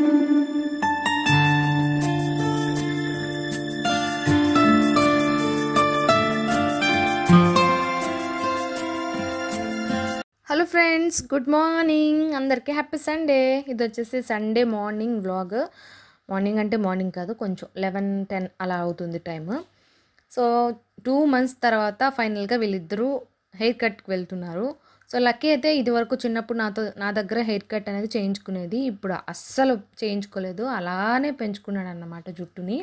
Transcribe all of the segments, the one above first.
hello friends good morning అందరికీ happy Sunday ఇది వచ్చేసి సండే మార్నింగ్ వ్లాగ్ మార్నింగ్ అంటే మార్నింగ్ కాదు కొంచెం లెవెన్ టెన్ అలా అవుతుంది టైమ్ సో టూ మంత్స్ తర్వాత ఫైనల్గా వీళ్ళిద్దరూ హెయిర్ కట్కి వెళ్తున్నారు సో లక్కీ అయితే ఇది వరకు చిన్నప్పుడు నాతో నా దగ్గర హెయిర్ కట్ అనేది చేయించుకునేది ఇప్పుడు అస్సలు చేయించుకోలేదు అలానే పెంచుకున్నాడు అన్నమాట జుట్టుని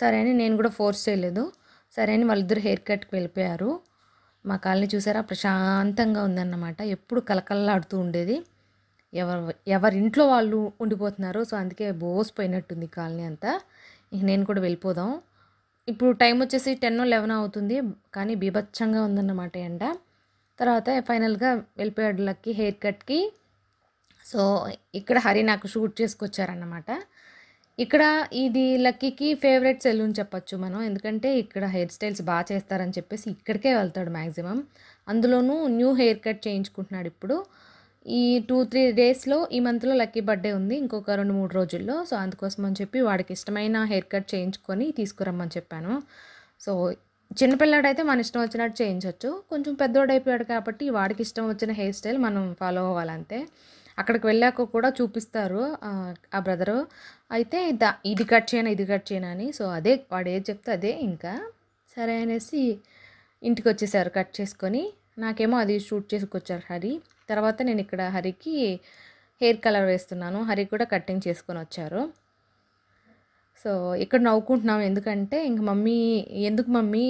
సరే అని నేను కూడా ఫోర్స్ చేయలేదు సరే అని వాళ్ళిద్దరు హెయిర్ కట్కి వెళ్ళిపోయారు మా కాలనీ చూసారా ప్రశాంతంగా ఉందన్నమాట ఎప్పుడు కలకల్లాడుతూ ఉండేది ఎవరు ఎవరింట్లో వాళ్ళు ఉండిపోతున్నారు సో అందుకే బోసిపోయినట్టుంది కాలనీ అంతా ఇంక నేను కూడా వెళ్ళిపోదాం ఇప్పుడు టైం వచ్చేసి టెన్ లెవెన్ అవుతుంది కానీ బీభత్సంగా ఉందన్నమాట ఎండ తర్వాత ఫైనల్గా వెళ్ళిపోయాడు లక్కీ హెయిర్ కట్కి సో ఇక్కడ హరి నాకు షూట్ చేసుకొచ్చారన్నమాట ఇక్కడ ఇది లక్కీకి ఫేవరెట్ సెలూన్ చెప్పచ్చు మనం ఎందుకంటే ఇక్కడ హెయిర్ స్టైల్స్ బాగా చేస్తారని చెప్పేసి ఇక్కడికే వెళ్తాడు మ్యాక్సిమం అందులోనూ న్యూ హెయిర్ కట్ చేయించుకుంటున్నాడు ఇప్పుడు ఈ టూ త్రీ డేస్లో ఈ మంత్లో లక్కీ బర్త్డే ఉంది ఇంకొక రెండు మూడు రోజుల్లో సో అందుకోసం అని చెప్పి వాడికి ఇష్టమైన హెయిర్ కట్ చేయించుకొని తీసుకురమ్మని చెప్పాను సో చిన్నపిల్లాడైతే మన ఇష్టం వచ్చినట్టు చేయించవచ్చు కొంచెం అయిపోయాడు కాబట్టి వాడికి ఇష్టం వచ్చిన హెయిర్ స్టైల్ మనం ఫాలో అవ్వాలంతే అక్కడికి వెళ్ళాక కూడా చూపిస్తారు ఆ బ్రదరు అయితే ఇది కట్ చేయను ఇది కట్ చేయను అని సో అదే వాడు ఏది చెప్తే అదే ఇంకా సరే అనేసి ఇంటికి వచ్చేసారు కట్ చేసుకొని నాకేమో అది షూట్ చేసుకొచ్చారు హరి తర్వాత నేను ఇక్కడ హరికి హెయిర్ కలర్ వేస్తున్నాను హరి కూడా కటింగ్ చేసుకొని వచ్చారు సో ఇక్కడ నవ్వుకుంటున్నాం ఎందుకంటే ఇంక మమ్మీ ఎందుకు మమ్మీ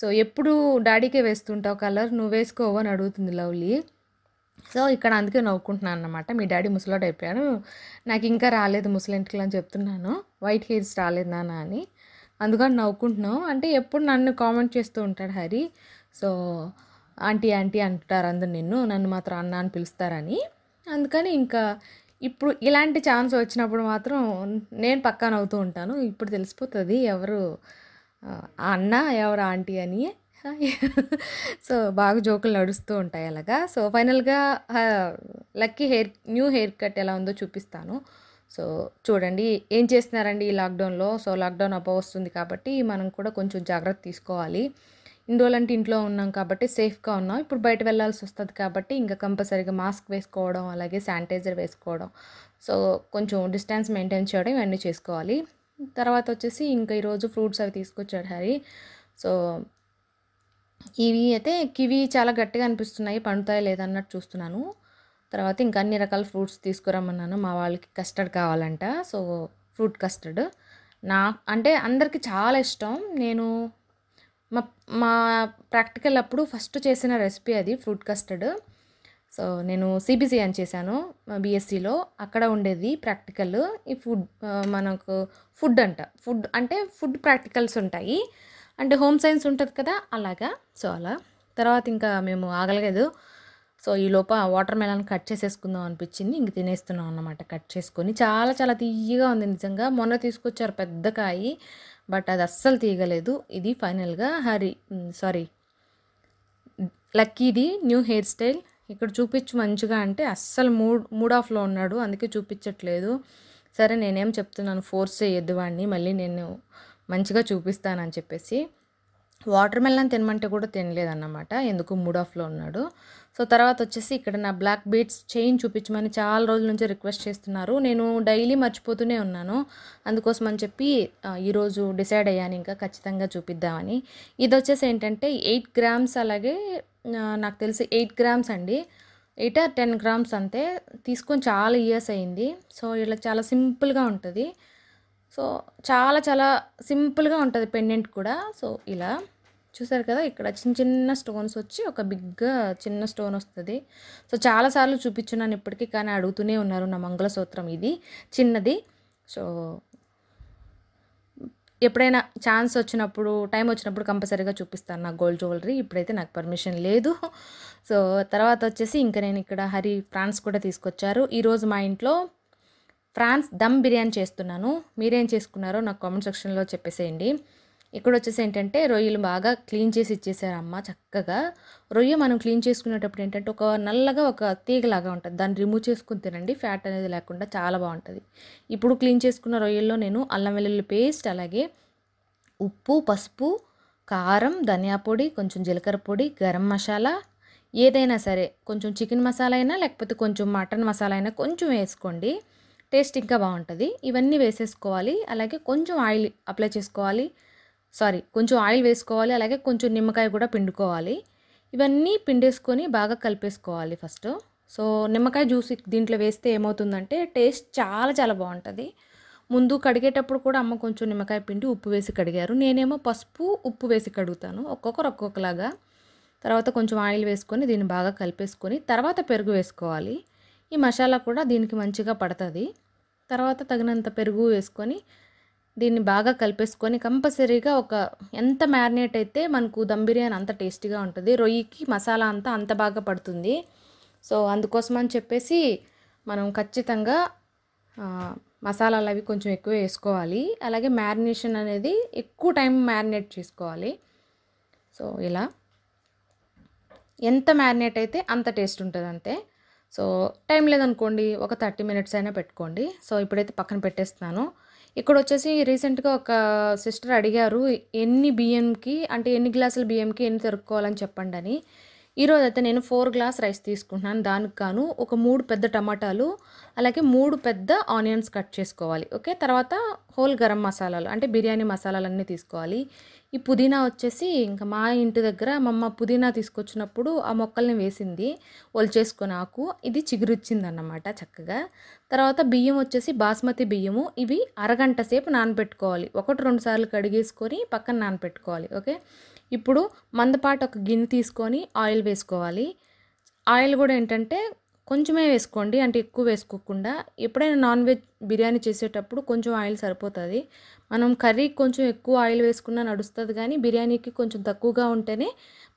సో ఎప్పుడు డాడీకే వేస్తుంటావు కలర్ నువ్వు వేసుకోవు అని అడుగుతుంది లవ్లీ సో ఇక్కడ అందుకే నవ్వుకుంటున్నాను అనమాట మీ డాడీ ముసలోడు అయిపోయాను నాకు ఇంకా రాలేదు ముసలింటికి అని చెప్తున్నాను వైట్ హెయిర్స్ రాలేదు నాన్న అని అందుకని నవ్వుకుంటున్నాం అంటే ఎప్పుడు నన్ను కామెంట్ చేస్తూ ఉంటాడు హరి సో ఆంటీ ఆంటీ అంటారు అందరు నిన్ను నన్ను మాత్రం అన్న అని పిలుస్తారని అందుకని ఇంకా ఇప్పుడు ఇలాంటి ఛాన్స్ వచ్చినప్పుడు మాత్రం నేను పక్కన అవుతూ ఉంటాను ఇప్పుడు తెలిసిపోతుంది ఎవరు అన్న ఎవరు ఆంటీ అని సో బాగా జోకులు నడుస్తూ ఉంటాయి అలాగా సో ఫైనల్గా Lucky hair new hair cut ఎలా ఉందో చూపిస్తాను సో చూడండి ఏం చేస్తున్నారండి ఈ లాక్డౌన్లో సో లాక్డౌన్ అబ్బా వస్తుంది కాబట్టి మనం కూడా కొంచెం జాగ్రత్త తీసుకోవాలి ఇన్ని ఇంట్లో ఉన్నాం కాబట్టి సేఫ్గా ఉన్నాం ఇప్పుడు బయట వెళ్ళాల్సి వస్తుంది కాబట్టి ఇంకా కంపల్సరీగా మాస్క్ వేసుకోవడం అలాగే శానిటైజర్ వేసుకోవడం సో కొంచెం డిస్టెన్స్ మెయింటైన్ చేయడం ఇవన్నీ చేసుకోవాలి తర్వాత వచ్చేసి ఇంకా ఈరోజు ఫ్రూట్స్ అవి తీసుకొచ్చాడు హరి సో ఇవి అయితే కివి చాలా గట్టిగా అనిపిస్తున్నాయి పండుతాయి లేదన్నట్టు చూస్తున్నాను తర్వాత ఇంకా అన్ని రకాల ఫ్రూట్స్ తీసుకురమ్మన్నాను మా వాళ్ళకి కస్టర్డ్ కావాలంట సో ఫ్రూట్ కస్టర్డ్ నా అంటే అందరికీ చాలా ఇష్టం నేను మా మా ప్రాక్టికల్ అప్పుడు ఫస్ట్ చేసిన రెసిపీ అది ఫ్రూట్ కస్టర్డ్ సో నేను సిబిసి అని చేశాను బీఎస్సీలో అక్కడ ఉండేది ప్రాక్టికల్ ఈ ఫుడ్ మనకు ఫుడ్ అంట ఫుడ్ అంటే ఫుడ్ ప్రాక్టికల్స్ ఉంటాయి అంటే హోమ్ సైన్స్ ఉంటుంది కదా అలాగా సో అలా తర్వాత ఇంకా మేము ఆగలగదు సో ఈ లోప వాటర్ మెలన్ కట్ చేసేసుకుందాం అనిపించింది ఇంక తినేస్తున్నాం అన్నమాట కట్ చేసుకొని చాలా చాలా తీయగా ఉంది నిజంగా మొన్న తీసుకొచ్చారు పెద్ద కాయి బట్ అది అస్సలు తీయగలేదు ఇది ఫైనల్గా హరి సారీ లక్కీది న్యూ హెయిర్ స్టైల్ ఇక్కడ చూపించు మంచిగా అంటే అస్సలు మూడ్ మూడ్ ఆఫ్లో ఉన్నాడు అందుకే చూపించట్లేదు సరే నేనేం చెప్తున్నాను ఫోర్స్ చేయొద్దు వాడిని మళ్ళీ నేను మంచిగా చూపిస్తానని చెప్పేసి వాటర్ మెలన్ తినమంటే కూడా తినలేదన్నమాట ఎందుకు మూడ్ ఆఫ్లో ఉన్నాడు సో తర్వాత వచ్చేసి ఇక్కడ నా బ్లాక్ బీట్స్ చైన్ చూపించమని చాలా రోజుల నుంచి రిక్వెస్ట్ చేస్తున్నారు నేను డైలీ మర్చిపోతూనే ఉన్నాను అందుకోసం అని చెప్పి ఈరోజు డిసైడ్ అయ్యాను ఇంకా ఖచ్చితంగా చూపిద్దామని ఇది వచ్చేసి ఏంటంటే ఎయిట్ గ్రామ్స్ అలాగే నాకు తెలిసి ఎయిట్ గ్రామ్స్ అండి ఎయిట్ ఆర్ టెన్ గ్రామ్స్ అంతే తీసుకొని చాలా ఇయర్స్ అయింది సో ఇలా చాలా సింపుల్గా ఉంటుంది సో చాలా చాలా సింపుల్గా ఉంటుంది పెండెంట్ కూడా సో ఇలా చూసారు కదా ఇక్కడ చిన్న చిన్న స్టోన్స్ వచ్చి ఒక బిగ్ చిన్న స్టోన్ వస్తుంది సో చాలాసార్లు చూపించున్నాను ఇప్పటికీ కానీ అడుగుతూనే ఉన్నారు నా మంగళసూత్రం ఇది చిన్నది సో ఎప్పుడైనా ఛాన్స్ వచ్చినప్పుడు టైం వచ్చినప్పుడు కంపల్సరీగా చూపిస్తాను నా గోల్డ్ జ్యువెలరీ ఇప్పుడైతే నాకు పర్మిషన్ లేదు సో తర్వాత వచ్చేసి ఇంకా నేను ఇక్కడ హరి ఫ్రాన్స్ కూడా తీసుకొచ్చారు ఈరోజు మా ఇంట్లో ఫ్రాన్స్ దమ్ బిర్యానీ చేస్తున్నాను మీరేం చేసుకున్నారో నాకు కామెంట్ సెక్షన్లో చెప్పేసేయండి ఇక్కడ వచ్చేసి ఏంటంటే రొయ్యలు బాగా క్లీన్ చేసి ఇచ్చేసారమ్మ చక్కగా రొయ్య మనం క్లీన్ చేసుకునేటప్పుడు ఏంటంటే ఒక నల్లగా ఒక తీగలాగా ఉంటుంది దాన్ని రిమూవ్ చేసుకుని తినండి ఫ్యాట్ అనేది లేకుండా చాలా బాగుంటుంది ఇప్పుడు క్లీన్ చేసుకున్న రొయ్యల్లో నేను అల్లం వెల్లుల్లి పేస్ట్ అలాగే ఉప్పు పసుపు కారం ధనియా పొడి కొంచెం జీలకర్ర పొడి గరం మసాలా ఏదైనా సరే కొంచెం చికెన్ మసాలా అయినా లేకపోతే కొంచెం మటన్ మసాలా అయినా కొంచెం వేసుకోండి టేస్ట్ ఇంకా బాగుంటుంది ఇవన్నీ వేసేసుకోవాలి అలాగే కొంచెం ఆయిల్ అప్లై చేసుకోవాలి సారీ కొంచెం ఆయిల్ వేసుకోవాలి అలాగే కొంచెం నిమ్మకాయ కూడా పిండుకోవాలి ఇవన్నీ పిండేసుకొని బాగా కలిపేసుకోవాలి ఫస్ట్ సో నిమ్మకాయ జ్యూస్ దీంట్లో వేస్తే ఏమవుతుందంటే టేస్ట్ చాలా చాలా బాగుంటుంది ముందు కడిగేటప్పుడు కూడా అమ్మ కొంచెం నిమ్మకాయ పిండి ఉప్పు వేసి కడిగారు నేనేమో పసుపు ఉప్పు వేసి కడుగుతాను ఒక్కొక్కరు ఒక్కొక్కలాగా తర్వాత కొంచెం ఆయిల్ వేసుకొని దీన్ని బాగా కలిపేసుకొని తర్వాత పెరుగు వేసుకోవాలి ఈ మసాలా కూడా దీనికి మంచిగా పడుతుంది తర్వాత తగినంత పెరుగు వేసుకొని దీన్ని బాగా కలిపేసుకొని కంపల్సరీగా ఒక ఎంత మ్యారినేట్ అయితే మనకు దమ్ బిర్యానీ అంత టేస్టీగా ఉంటుంది రొయ్యకి మసాలా అంతా అంత బాగా పడుతుంది సో అందుకోసం అని చెప్పేసి మనం ఖచ్చితంగా మసాలాలు అవి కొంచెం ఎక్కువ వేసుకోవాలి అలాగే మ్యారినేషన్ అనేది ఎక్కువ టైం మ్యారినేట్ చేసుకోవాలి సో ఇలా ఎంత మ్యారినేట్ అయితే అంత టేస్ట్ ఉంటుంది అంతే సో టైం లేదనుకోండి ఒక థర్టీ మినిట్స్ అయినా పెట్టుకోండి సో ఇప్పుడైతే పక్కన పెట్టేస్తున్నాను ఇక్కడ వచ్చేసి రీసెంట్గా ఒక సిస్టర్ అడిగారు ఎన్ని బియ్యంకి అంటే ఎన్ని గ్లాసుల బియ్యంకి ఎన్ని తరుక్కోవాలని చెప్పండి అని ఈరోజు అయితే నేను ఫోర్ గ్లాస్ రైస్ తీసుకుంటున్నాను దానికి గాను ఒక మూడు పెద్ద టమాటాలు అలాగే మూడు పెద్ద ఆనియన్స్ కట్ చేసుకోవాలి ఓకే తర్వాత హోల్ గరం మసాలాలు అంటే బిర్యానీ మసాలాలన్నీ తీసుకోవాలి ఈ పుదీనా వచ్చేసి ఇంకా మా ఇంటి దగ్గర మా పుదీనా తీసుకొచ్చినప్పుడు ఆ మొక్కల్ని వేసింది ఒలిచేసుకొని ఆకు ఇది చిగురిచ్చిందన్నమాట చక్కగా తర్వాత బియ్యం వచ్చేసి బాస్మతి బియ్యము ఇవి అరగంట సేపు నానబెట్టుకోవాలి ఒకటి రెండు సార్లు కడిగేసుకొని పక్కన నానబెట్టుకోవాలి ఓకే ఇప్పుడు మందపాటు ఒక గిన్నె తీసుకొని ఆయిల్ వేసుకోవాలి ఆయిల్ కూడా ఏంటంటే కొంచెమే వేసుకోండి అంటే ఎక్కువ వేసుకోకుండా ఎప్పుడైనా నాన్ వెజ్ బిర్యానీ చేసేటప్పుడు కొంచెం ఆయిల్ సరిపోతుంది మనం కర్రీకి కొంచెం ఎక్కువ ఆయిల్ వేసుకున్నా నడుస్తుంది కానీ బిర్యానీకి కొంచెం తక్కువగా ఉంటేనే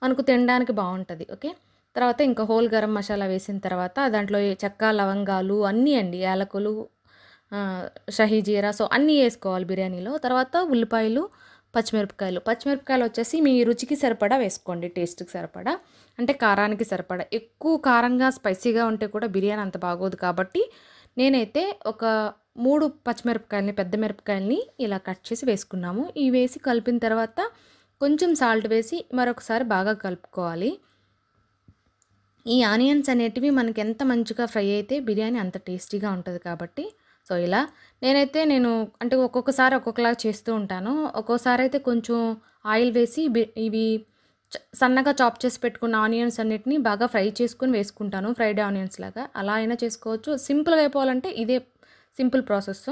మనకు తినడానికి బాగుంటుంది ఓకే తర్వాత ఇంకా హోల్ గరం మసాలా వేసిన తర్వాత దాంట్లో చెక్క లవంగాలు అన్నీ అండి యాలకులు షహీ జీరా సో అన్నీ వేసుకోవాలి బిర్యానీలో తర్వాత ఉల్లిపాయలు పచ్చిమిరపకాయలు పచ్చిమిరపకాయలు వచ్చేసి మీ రుచికి సరిపడా వేసుకోండి టేస్ట్కి సరిపడా అంటే కారానికి సరిపడా ఎక్కువ కారంగా స్పైసీగా ఉంటే కూడా బిర్యానీ అంత బాగోదు కాబట్టి నేనైతే ఒక మూడు పచ్చిమిరపకాయలని పెద్ద మిరపకాయలని ఇలా కట్ చేసి వేసుకున్నాము ఇవి వేసి కలిపిన తర్వాత కొంచెం సాల్ట్ వేసి మరొకసారి బాగా కలుపుకోవాలి ఈ ఆనియన్స్ అనేటివి మనకి ఎంత మంచిగా ఫ్రై అయితే బిర్యానీ అంత టేస్టీగా ఉంటుంది కాబట్టి సో ఇలా నేనైతే నేను అంటే ఒక్కొక్కసారి ఒక్కొక్కలాగా చేస్తూ ఉంటాను ఒక్కోసారి అయితే కొంచెం ఆయిల్ వేసి ఇవి సన్నగా చాప్ చేసి పెట్టుకున్న ఆనియన్స్ అన్నిటిని బాగా ఫ్రై చేసుకుని వేసుకుంటాను ఫ్రైడ్ ఆనియన్స్ లాగా అలా అయినా చేసుకోవచ్చు సింపుల్గా అయిపోవాలంటే ఇదే సింపుల్ ప్రాసెస్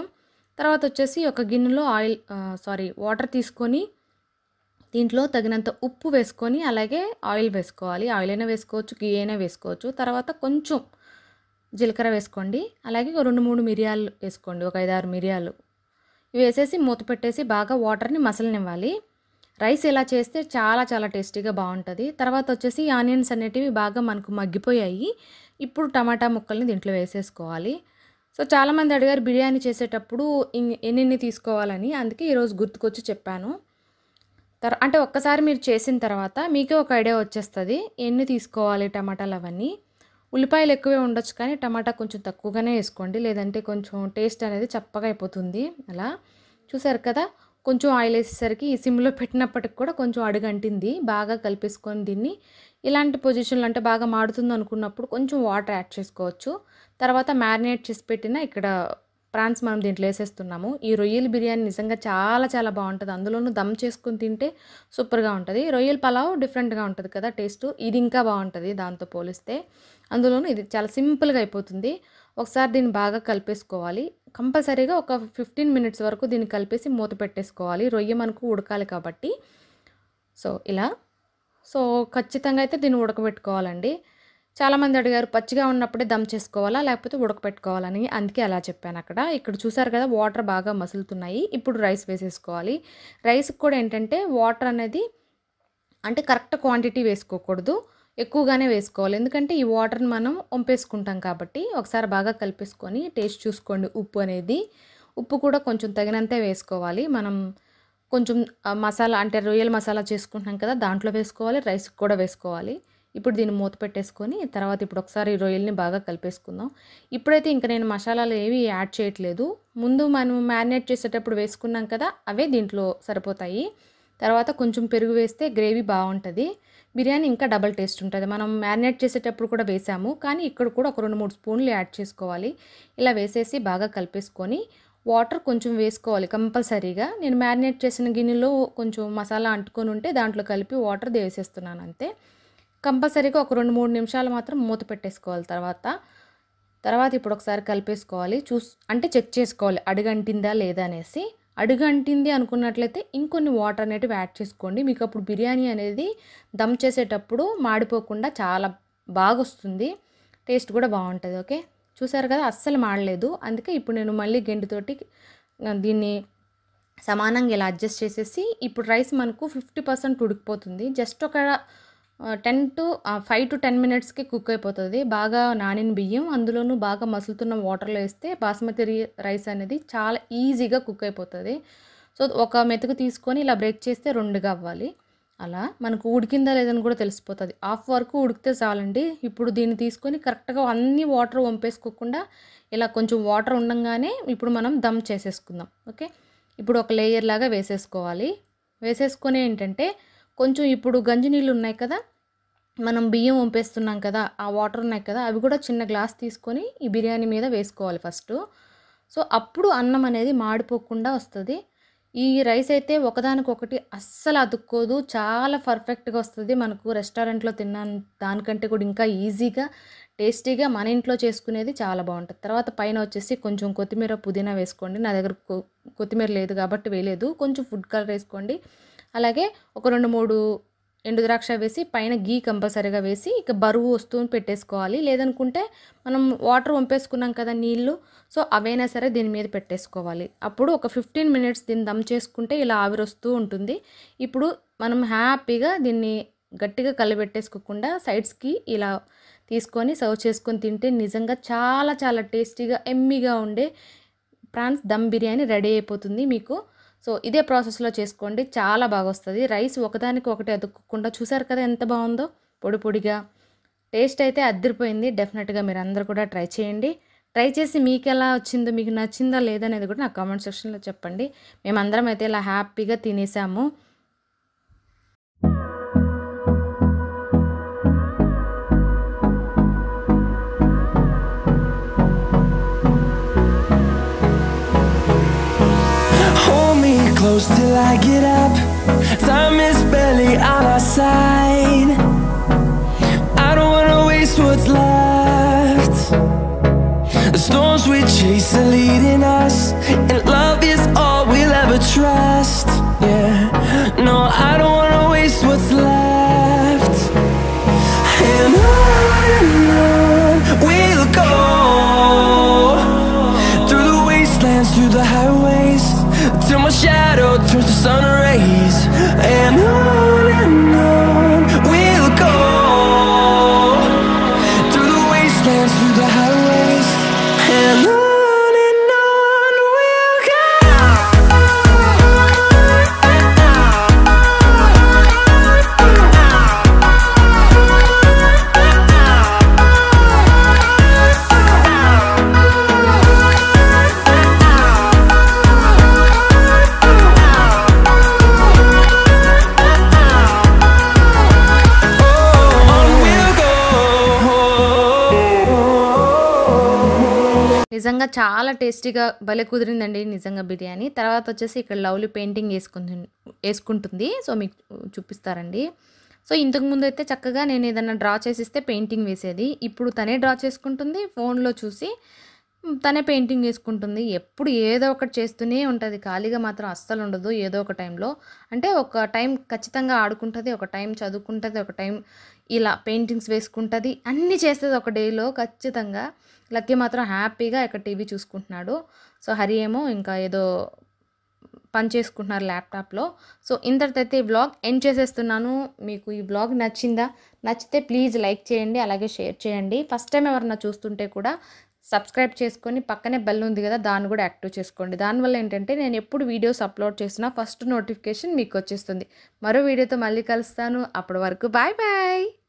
తర్వాత వచ్చేసి ఒక గిన్నెలో ఆయిల్ సారీ వాటర్ తీసుకొని దీంట్లో తగినంత ఉప్పు వేసుకొని అలాగే ఆయిల్ వేసుకోవాలి ఆయిల్ అయినా వేసుకోవచ్చు గీ అయినా వేసుకోవచ్చు తర్వాత కొంచెం జీలకర్ర వేసుకోండి అలాగే రెండు మూడు మిరియాలు వేసుకోండి ఒక ఐదారు మిరియాలు ఇవి వేసేసి మూత పెట్టేసి బాగా వాటర్ని మసలనివ్వాలి రైస్ ఇలా చేస్తే చాలా చాలా టేస్టీగా బాగుంటుంది తర్వాత వచ్చేసి ఆనియన్స్ అనేటివి బాగా మనకు మగ్గిపోయాయి ఇప్పుడు టమాటా ముక్కల్ని దీంట్లో వేసేసుకోవాలి సో చాలామంది అడిగారు బిర్యానీ చేసేటప్పుడు ఎన్నెన్ని తీసుకోవాలని అందుకే ఈరోజు గుర్తుకొచ్చి చెప్పాను తర్ అంటే ఒక్కసారి మీరు చేసిన తర్వాత మీకే ఒక ఐడియా వచ్చేస్తుంది ఎన్ని తీసుకోవాలి టమాటాలు అవన్నీ ఉల్లిపాయలు ఎక్కువే ఉండొచ్చు కానీ టమాటా కొంచెం తక్కువగానే వేసుకోండి లేదంటే కొంచెం టేస్ట్ అనేది చప్పగా అయిపోతుంది అలా చూసారు కదా కొంచెం ఆయిల్ వేసేసరికి ఈ సిమ్లో పెట్టినప్పటికి కూడా కొంచెం అడుగంటింది బాగా కలిపేసుకొని దీన్ని ఇలాంటి పొజిషన్లో అంటే బాగా మాడుతుంది అనుకున్నప్పుడు కొంచెం వాటర్ యాడ్ చేసుకోవచ్చు తర్వాత మ్యారినేట్ చేసి పెట్టిన ఇక్కడ ప్రాన్స్ మనం దీంట్లో వేసేస్తున్నాము ఈ రొయ్యల బిర్యానీ నిజంగా చాలా చాలా బాగుంటుంది అందులోనూ దమ్ చేసుకుని తింటే సూపర్గా ఉంటుంది రొయ్యల పలావ్ డిఫరెంట్గా ఉంటుంది కదా టేస్ట్ ఇది ఇంకా బాగుంటుంది దాంతో పోలిస్తే అందులోనూ ఇది చాలా సింపుల్గా అయిపోతుంది ఒకసారి దీన్ని బాగా కలిపేసుకోవాలి కంపల్సరీగా ఒక ఫిఫ్టీన్ మినిట్స్ వరకు దీన్ని కలిపేసి మూత పెట్టేసుకోవాలి రొయ్య మనకు ఉడకాలి కాబట్టి సో ఇలా సో ఖచ్చితంగా అయితే దీన్ని ఉడకబెట్టుకోవాలండి చాలామంది అడిగారు పచ్చిగా ఉన్నప్పుడే దమ్ చేసుకోవాలా లేకపోతే ఉడకపెట్టుకోవాలని అందుకే అలా చెప్పాను అక్కడ ఇక్కడ చూసారు కదా వాటర్ బాగా మసులుతున్నాయి ఇప్పుడు రైస్ వేసేసుకోవాలి రైస్కి కూడా ఏంటంటే వాటర్ అనేది అంటే కరెక్ట్ క్వాంటిటీ వేసుకోకూడదు ఎక్కువగానే వేసుకోవాలి ఎందుకంటే ఈ వాటర్ని మనం వంపేసుకుంటాం కాబట్టి ఒకసారి బాగా కలిపేసుకొని టేస్ట్ చూసుకోండి ఉప్పు అనేది ఉప్పు కూడా కొంచెం తగినంతే వేసుకోవాలి మనం కొంచెం మసాలా అంటే రొయ్యల మసాలా చేసుకుంటున్నాం కదా దాంట్లో వేసుకోవాలి రైస్కి కూడా వేసుకోవాలి ఇప్పుడు దీన్ని మూత పెట్టేసుకొని తర్వాత ఇప్పుడు ఒకసారి రొయ్యల్ని బాగా కలిపేసుకుందాం ఇప్పుడైతే ఇంకా నేను మసాలాలు ఏవి యాడ్ చేయట్లేదు ముందు మనం మ్యారినేట్ చేసేటప్పుడు వేసుకున్నాం కదా అవే దీంట్లో సరిపోతాయి తర్వాత కొంచెం పెరుగు వేస్తే గ్రేవీ బాగుంటుంది బిర్యానీ ఇంకా డబల్ టేస్ట్ ఉంటుంది మనం మ్యారినేట్ చేసేటప్పుడు కూడా వేసాము కానీ ఇక్కడ కూడా ఒక రెండు మూడు స్పూన్లు యాడ్ చేసుకోవాలి ఇలా వేసేసి బాగా కలిపేసుకొని వాటర్ కొంచెం వేసుకోవాలి కంపల్సరీగా నేను మ్యారినేట్ చేసిన గిన్నెలో కొంచెం మసాలా అంటుకొని ఉంటే దాంట్లో కలిపి వాటర్ వేసేస్తున్నాను అంతే కంపల్సరీగా ఒక రెండు మూడు నిమిషాలు మాత్రం మూత పెట్టేసుకోవాలి తర్వాత తర్వాత ఇప్పుడు ఒకసారి కలిపేసుకోవాలి చూస్ అంటే చెక్ చేసుకోవాలి అడుగంటిందా లేదా అనేసి అడుగు అంటింది అనుకున్నట్లయితే ఇంకొన్ని వాటర్ అనేటివి యాడ్ చేసుకోండి మీకు అప్పుడు బిర్యానీ అనేది దమ్ చేసేటప్పుడు మాడిపోకుండా చాలా బాగా వస్తుంది టేస్ట్ కూడా బాగుంటుంది ఓకే చూసారు కదా అస్సలు మాడలేదు అందుకే ఇప్పుడు నేను మళ్ళీ గెండుతోటి దీన్ని సమానంగా ఇలా అడ్జస్ట్ చేసేసి ఇప్పుడు రైస్ మనకు ఫిఫ్టీ పర్సెంట్ ఉడికిపోతుంది జస్ట్ ఒక ten to five to ten మినిట్స్కి కుక్ అయిపోతుంది బాగా నానిన బియ్యం అందులోనూ బాగా మసులుతున్న వాటర్లో వేస్తే బాస్మతి రైస్ అనేది చాలా ఈజీగా కుక్ అయిపోతుంది సో ఒక మెతుకు తీసుకొని ఇలా బ్రేక్ చేస్తే రెండుగా అవ్వాలి అలా మనకు ఉడికిందా లేదని కూడా తెలిసిపోతుంది హాఫ్ వరకు ఉడికితే చాలండి ఇప్పుడు దీన్ని తీసుకొని కరెక్ట్గా అన్ని వాటర్ వంపేసుకోకుండా ఇలా కొంచెం వాటర్ ఉండగానే ఇప్పుడు మనం దమ్ చేసేసుకుందాం ఓకే ఇప్పుడు ఒక లేయర్ లాగా వేసేసుకోవాలి వేసేసుకొని ఏంటంటే కొంచెం ఇప్పుడు గంజి నీళ్ళు ఉన్నాయి కదా మనం బియ్యం వంపేస్తున్నాం కదా ఆ వాటర్ ఉన్నాయి కదా అవి కూడా చిన్న గ్లాస్ తీసుకొని ఈ బిర్యానీ మీద వేసుకోవాలి ఫస్ట్ సో అప్పుడు అన్నం అనేది మాడిపోకుండా వస్తుంది ఈ రైస్ అయితే ఒకదానికొకటి అస్సలు అతుక్కోదు చాలా పర్ఫెక్ట్గా వస్తుంది మనకు రెస్టారెంట్లో తిన్న దానికంటే కూడా ఇంకా ఈజీగా టేస్టీగా మన ఇంట్లో చేసుకునేది చాలా బాగుంటుంది తర్వాత పైన వచ్చేసి కొంచెం కొత్తిమీర పుదీనా వేసుకోండి నా దగ్గర కొత్తిమీర లేదు కాబట్టి వేయలేదు కొంచెం ఫుడ్ కలర్ వేసుకోండి అలాగే ఒక రెండు మూడు ఎండు ద్రాక్ష వేసి పైన గీ కంపల్సరీగా వేసి ఇక బరువు వస్తువుని పెట్టేసుకోవాలి లేదనుకుంటే మనం వాటర్ వంపేసుకున్నాం కదా నీళ్ళు సో అవైనా సరే దీని మీద పెట్టేసుకోవాలి అప్పుడు ఒక ఫిఫ్టీన్ మినిట్స్ దీన్ని దమ్ చేసుకుంటే ఇలా ఆవిరి వస్తూ ఉంటుంది ఇప్పుడు మనం హ్యాపీగా దీన్ని గట్టిగా కలిపెట్టేసుకోకుండా సైడ్స్కి ఇలా తీసుకొని సర్వ్ చేసుకొని తింటే నిజంగా చాలా చాలా టేస్టీగా ఎమ్మిగా ఉండే ప్రాన్స్ దమ్ బిర్యానీ రెడీ అయిపోతుంది మీకు సో ఇదే ప్రాసెస్లో చేసుకోండి చాలా బాగా వస్తుంది రైస్ ఒకదానికి ఒకటి అతుక్కోకుండా చూసారు కదా ఎంత బాగుందో పొడి పొడిగా టేస్ట్ అయితే అద్దరిపోయింది డెఫినెట్గా మీరు అందరూ కూడా ట్రై చేయండి ట్రై చేసి మీకు ఎలా వచ్చిందో మీకు నచ్చిందా లేదనేది కూడా నాకు కామెంట్ సెక్షన్లో చెప్పండి మేమందరం అయితే ఇలా హ్యాపీగా తినేసాము close till I get up Time is barely on our side I don't wanna waste what's left The storms we chase are leading us And love is all we'll ever trust నిజంగా చాలా టేస్టీగా భలే కుదిరిందండి నిజంగా బిర్యానీ తర్వాత వచ్చేసి ఇక్కడ lovely painting వేసుకుంటు వేసుకుంటుంది so మీకు చూపిస్తారండి సో ఇంతకుముందు అయితే చక్కగా నేను ఏదన్నా డ్రా చేసిస్తే పెయింటింగ్ వేసేది ఇప్పుడు తనే డ్రా చేసుకుంటుంది ఫోన్లో చూసి తనే పెయింటింగ్ వేసుకుంటుంది ఎప్పుడు ఏదో ఒకటి చేస్తూనే ఉంటుంది ఖాళీగా మాత్రం అస్సలు ఉండదు ఏదో ఒక టైంలో అంటే ఒక టైం ఖచ్చితంగా ఆడుకుంటుంది ఒక టైం చదువుకుంటుంది ఒక టైం ఇలా పెయింటింగ్స్ వేసుకుంటుంది అన్నీ చేస్తుంది ఒక డేలో ఖచ్చితంగా లక్కీ మాత్రం హ్యాపీగా ఇక్కడ టీవీ చూసుకుంటున్నాడు సో హరి ఏమో ఇంకా ఏదో పని చేసుకుంటున్నారు ల్యాప్టాప్లో సో ఇంతటైతే ఈ బ్లాగ్ ఎండ్ చేసేస్తున్నాను మీకు ఈ బ్లాగ్ నచ్చిందా నచ్చితే ప్లీజ్ లైక్ చేయండి అలాగే షేర్ చేయండి ఫస్ట్ టైం ఎవరన్నా చూస్తుంటే కూడా సబ్స్క్రైబ్ చేసుకొని పక్కనే బెల్ ఉంది కదా దాన్ని కూడా యాక్టివ్ చేసుకోండి దానివల్ల ఏంటంటే నేను ఎప్పుడు వీడియోస్ అప్లోడ్ చేసినా ఫస్ట్ నోటిఫికేషన్ మీకు వచ్చేస్తుంది మరో వీడియోతో మళ్ళీ కలుస్తాను అప్పటి వరకు బాయ్ బాయ్